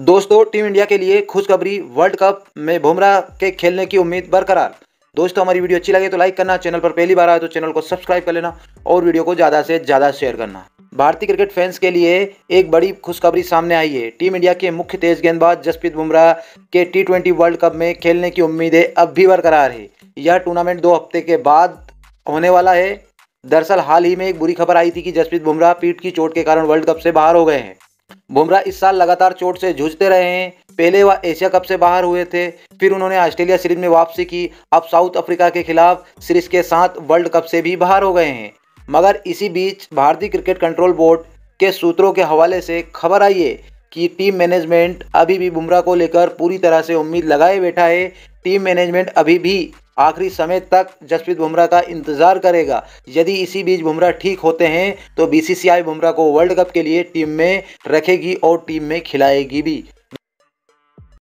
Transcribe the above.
दोस्तों team India के लिए खुशखबरी वर्ल्ड कप में बुमराह के खेलने की उम्मीद बरकरार दोस्तों हमारी वीडियो अच्छी लगे तो लाइक करना चैनल पर पहली बार आए तो चैनल को सब्सक्राइब कर लेना और वीडियो को ज़्यादा से ज़्यादा शेयर करना भारतीय क्रिकेट फैंस के लिए एक बड़ी खुशखबरी सामने आई है टीम इंडिया के मुख्य तेज गेंदबाज जसप्रीत बुमराह के टी वर्ल्ड कप में खेलने की उम्मीदें अब भी बरकरार है यह टूर्नामेंट दो हफ्ते के बाद होने वाला है दरअसल हाल ही में एक बुरी खबर आई थी कि जसप्रीत बुमराह पीठ की चोट के कारण वर्ल्ड कप से बाहर हो गए हैं बुमराह इस साल लगातार चोट से जूझते रहे हैं पहले वह एशिया कप से बाहर हुए थे फिर उन्होंने ऑस्ट्रेलिया सीरीज में वापसी की अब साउथ अफ्रीका के खिलाफ सीरीज के साथ वर्ल्ड कप से भी बाहर हो गए हैं मगर इसी बीच भारतीय क्रिकेट कंट्रोल बोर्ड के सूत्रों के हवाले से खबर आई है कि टीम मैनेजमेंट अभी भी बुमराह को लेकर पूरी तरह से उम्मीद लगाए बैठा है टीम मैनेजमेंट अभी भी आखिरी समय तक जसप्रीत बुमराह का इंतजार करेगा यदि इसी बीच बुमराह ठीक होते हैं तो बीसीसीआई बुमराह को वर्ल्ड कप के लिए टीम में रखेगी और टीम में खिलाएगी भी